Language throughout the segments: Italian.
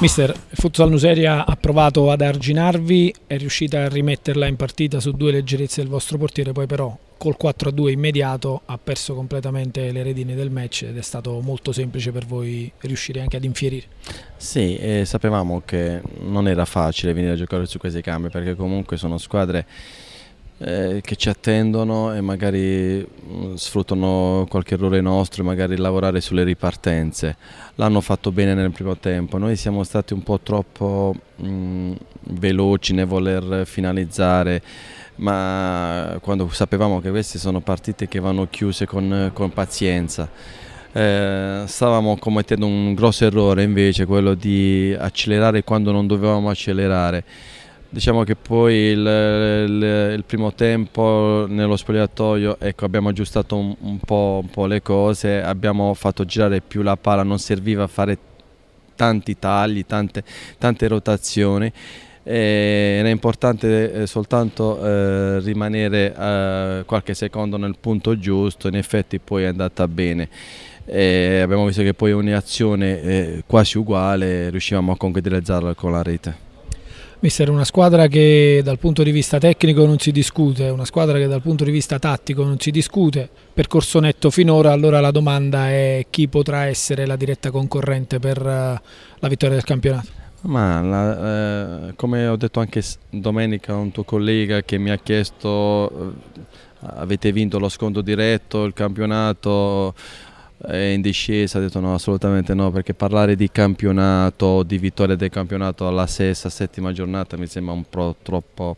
Mister, Futsal Nuseria ha provato ad arginarvi, è riuscita a rimetterla in partita su due leggerezze del vostro portiere, poi però col 4-2 immediato ha perso completamente le redini del match ed è stato molto semplice per voi riuscire anche ad infierire. Sì, eh, sapevamo che non era facile venire a giocare su questi campi perché comunque sono squadre eh, che ci attendono e magari mm, sfruttano qualche errore nostro e magari lavorare sulle ripartenze. L'hanno fatto bene nel primo tempo, noi siamo stati un po' troppo mh, mm, veloci nel voler finalizzare ma quando sapevamo che queste sono partite che vanno chiuse con, con pazienza. Eh, stavamo commettendo un grosso errore invece, quello di accelerare quando non dovevamo accelerare. Diciamo che poi il, il, il primo tempo nello spogliatoio ecco, abbiamo aggiustato un, un, po', un, po', le cose, abbiamo fatto girare più la palla, non serviva fare tanti tagli, tante, tante rotazioni. E eh, era importante eh, soltanto eh, rimanere eh, qualche secondo nel punto giusto, in effetti poi è andata bene. E eh, abbiamo visto che poi ogni azione eh, quasi uguale riuscivamo a concretizzarla con la rete. Mister, una squadra che dal punto di vista tecnico non si discute, una squadra che dal punto di vista tattico non si discute, percorso netto finora, allora la domanda è chi potrà essere la diretta concorrente per eh, la vittoria del campionato? Ma la, eh, come ho detto anche domenica a un tuo collega che mi ha chiesto eh, avete vinto lo sconto diretto, il campionato, è in discesa, ha detto no, assolutamente no, perché parlare di campionato, di vittoria del campionato alla sesta, settima giornata mi sembra un po' troppo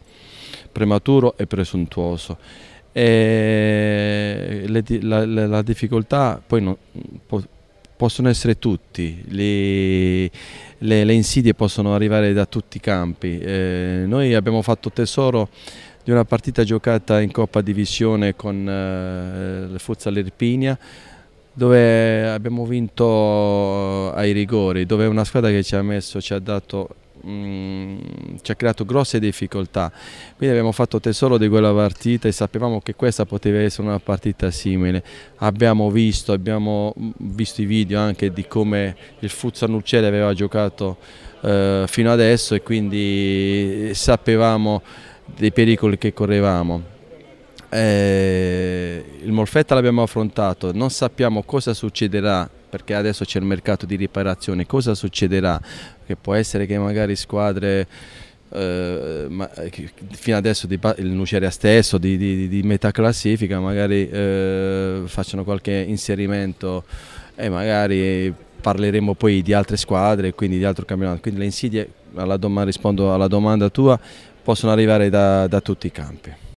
prematuro e presuntuoso. E le, la, la, la, difficoltà poi non, po, possono essere tutti, le, le, le, insidie possono arrivare da tutti i campi. Eh, noi abbiamo fatto tesoro di una partita giocata in Coppa Divisione con eh, il Futsal Irpinia dove abbiamo vinto eh, ai rigori, dove una squadra che ci ha messo, ci ha dato mm, ci ha creato grosse difficoltà. Quindi abbiamo fatto tesoro di quella partita e sapevamo che questa poteva essere una partita simile. Abbiamo visto, abbiamo mm, visto i video anche di come il Fuzzanulcelli aveva giocato eh, fino adesso e quindi eh, sapevamo dei pericoli che correvamo. Eh, il Molfetta l'abbiamo affrontato, non sappiamo cosa succederà perché adesso c'è il mercato di riparazione, cosa succederà? Che può essere che magari squadre eh, ma, fino adesso di, il Nuceria stesso di, di, di, metà classifica magari eh, facciano qualche inserimento e magari parleremo poi di altre squadre e quindi di altro campionato quindi le insidie alla domanda, rispondo alla domanda tua possono arrivare da, da tutti i campi